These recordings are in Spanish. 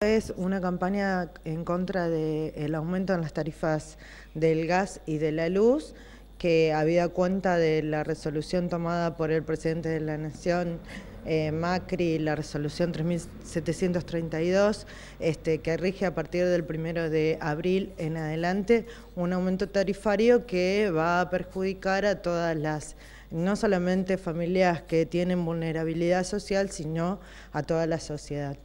Es una campaña en contra del aumento en las tarifas del gas y de la luz, que había cuenta de la resolución tomada por el presidente de la Nación, eh, Macri, la resolución 3732, este, que rige a partir del primero de abril en adelante un aumento tarifario que va a perjudicar a todas las no solamente familias que tienen vulnerabilidad social, sino a toda la sociedad.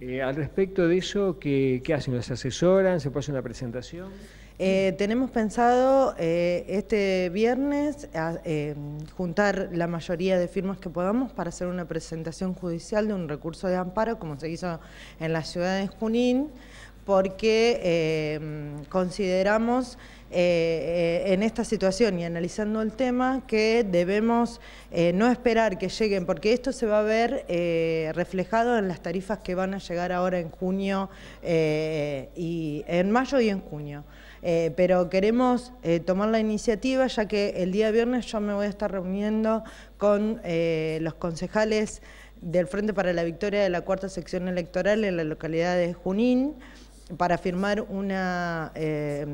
Eh, al respecto de eso, ¿qué, hacen? ¿Los asesoran? ¿Se puede hacer una presentación? Eh, tenemos pensado eh, este viernes juntar la mayoría de firmas que podamos para hacer una presentación judicial de un recurso de amparo, como se hizo en la ciudad de Junín, porque eh, consideramos eh, eh, en esta situación y analizando el tema que debemos no esperar que lleguen, porque esto se va a ver reflejado en las tarifas que van a llegar ahora en junio y en mayo y en junio. pero queremos tomar la iniciativa ya que el día viernes yo me voy a estar reuniendo con los concejales del Frente para la Victoria de la Cuarta Sección Electoral en la localidad de Junín para firmar una, eh,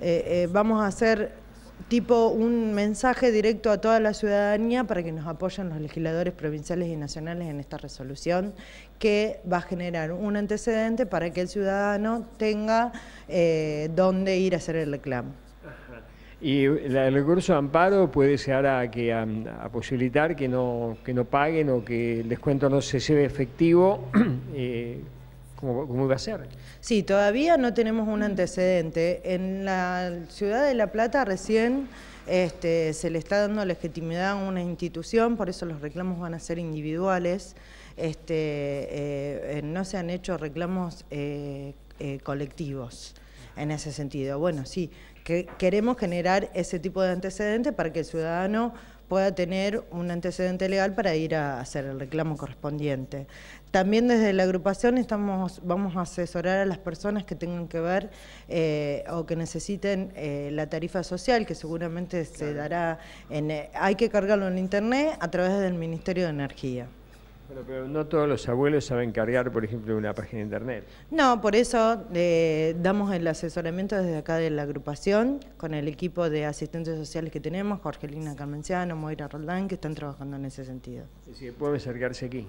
eh, eh, vamos a hacer tipo un mensaje directo a toda la ciudadanía para que nos apoyen los legisladores provinciales y nacionales en esta resolución que va a generar un antecedente para que el ciudadano tenga eh, dónde ir a hacer el reclamo. Y el recurso de amparo puede ser a, que, a, posibilitar que no, que no paguen o que el descuento no se lleve efectivo. Eh, ¿Cómo, ¿Cómo, iba a ser? Sí, todavía no tenemos un antecedente. En la ciudad de La Plata recién este, se le está dando legitimidad a una institución, por eso los reclamos van a ser individuales. Este, eh, eh, no se han hecho reclamos eh, colectivos en ese sentido. Bueno, sí, que queremos generar ese tipo de antecedentes para que el ciudadano pueda tener un antecedente legal para ir a hacer el reclamo correspondiente. También desde la agrupación estamos, vamos a asesorar a las personas que tengan que ver eh, o que necesiten eh, la tarifa social, que seguramente se dará, en, eh, hay que cargarlo en internet a través del Ministerio de Energía pero no todos los abuelos saben cargar, por ejemplo, una página de internet. No, por eso eh, damos el asesoramiento desde acá de la agrupación, con el equipo de asistentes sociales que tenemos, Jorgelina Carmenciano, Moira Roldán, que están trabajando en ese sentido. ¿Y pueden acercarse aquí.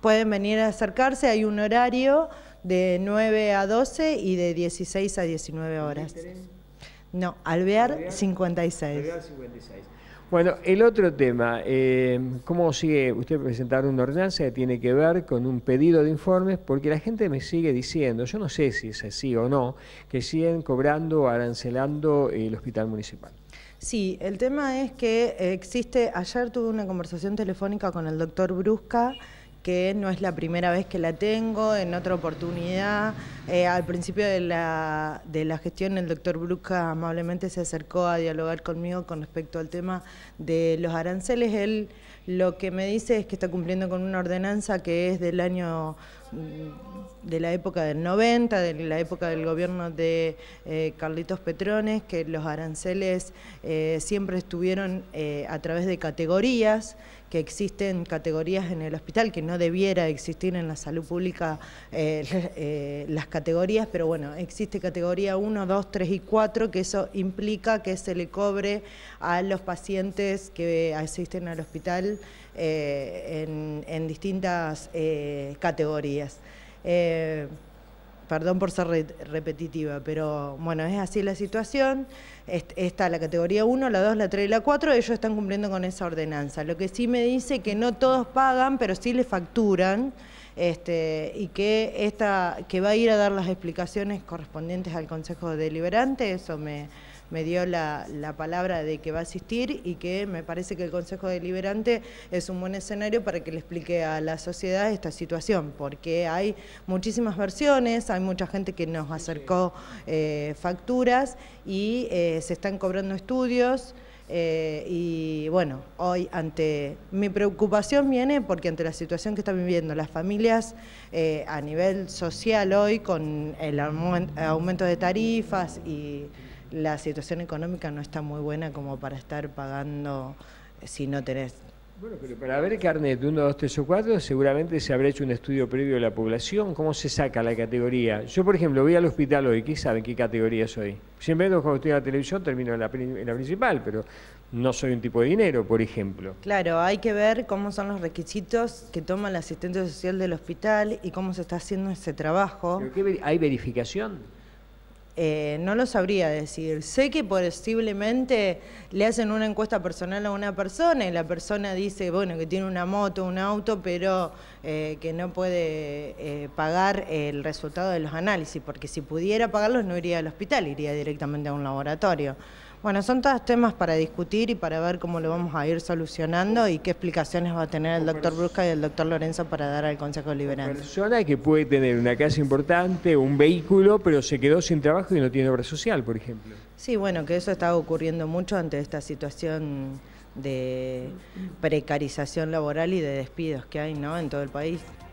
Pueden venir a acercarse, hay un horario de 9 a 12 y de 16 a 19 horas. no, al ver 56. Alvear 56. Bueno, el otro tema, eh, ¿cómo sigue usted presentar una ordenanza que tiene que ver con un pedido de informes? Porque la gente me sigue diciendo, yo no sé si es así o no, que siguen cobrando, o arancelando el hospital municipal. Sí, el tema es que eh, existe, ayer tuve una conversación telefónica con el doctor Brusca, que no es la primera vez que la tengo, en otra oportunidad. Eh, al principio de la, de la gestión, el doctor Bruca amablemente se acercó a dialogar conmigo con respecto al tema de los aranceles. Él lo que me dice es que está cumpliendo con una ordenanza que es del año de la época del 90, de la época del gobierno de eh, Carlitos Petrones, que los aranceles eh, siempre estuvieron eh, a través de categorías, que existen categorías en el hospital, que no debiera existir en la salud pública las categorías, pero bueno, existe categoría 1, 2, 3 y 4, que eso implica que se le cobre a los pacientes que asisten al hospital eh, en, distintas eh, categorías. Eh, perdón por ser repetitiva, pero bueno, es así la situación. está la categoría 1, la 2, la 3 y la 4, ellos están cumpliendo con esa ordenanza. Lo que sí me dice que no todos pagan, pero sí le facturan. Este, y que, esta, que va a ir a dar las explicaciones correspondientes al Consejo Deliberante, eso me, dio la, la, palabra de que va a asistir y que me parece que el Consejo Deliberante es un buen escenario para que le explique a la sociedad esta situación, porque hay muchísimas versiones, hay mucha gente que nos acercó eh, facturas y eh, se están cobrando estudios. Eh, y bueno, hoy ante mi preocupación viene porque ante la situación que están viviendo las familias eh, a nivel social hoy, con el aumento de tarifas y la situación económica no está muy buena como para estar pagando si no tenés bueno, pero para ver carnet de 1, 2, 3 o 4, seguramente se habrá hecho un estudio previo de la población. ¿Cómo se saca la categoría? Yo, por ejemplo, voy al hospital hoy. ¿Quién sabe en qué categoría soy? Siempre cuando estoy en la televisión termino en la, principal, pero no soy un tipo de dinero, por ejemplo. Claro, hay que ver cómo son los requisitos que toma el asistente social del hospital y cómo se está haciendo ese trabajo. ¿Hay verificación? Eh, no lo sabría decir. Sé que posiblemente le hacen una encuesta personal a una persona y la persona dice, bueno, que tiene una moto, un auto, pero eh, que no puede eh, pagar el resultado de los análisis, porque si pudiera pagarlos no iría al hospital, iría directamente a un laboratorio. Bueno, son todos temas para discutir y para ver cómo lo vamos a ir solucionando y qué explicaciones va a tener el doctor Brusca y el doctor Lorenzo para dar al Consejo Liberante. Persona que puede tener una casa importante, un vehículo, pero se quedó sin trabajo y no tiene obra social, por ejemplo. Sí, bueno, que eso está ocurriendo mucho ante esta situación de precarización laboral y de despidos que hay ¿no? en todo el país.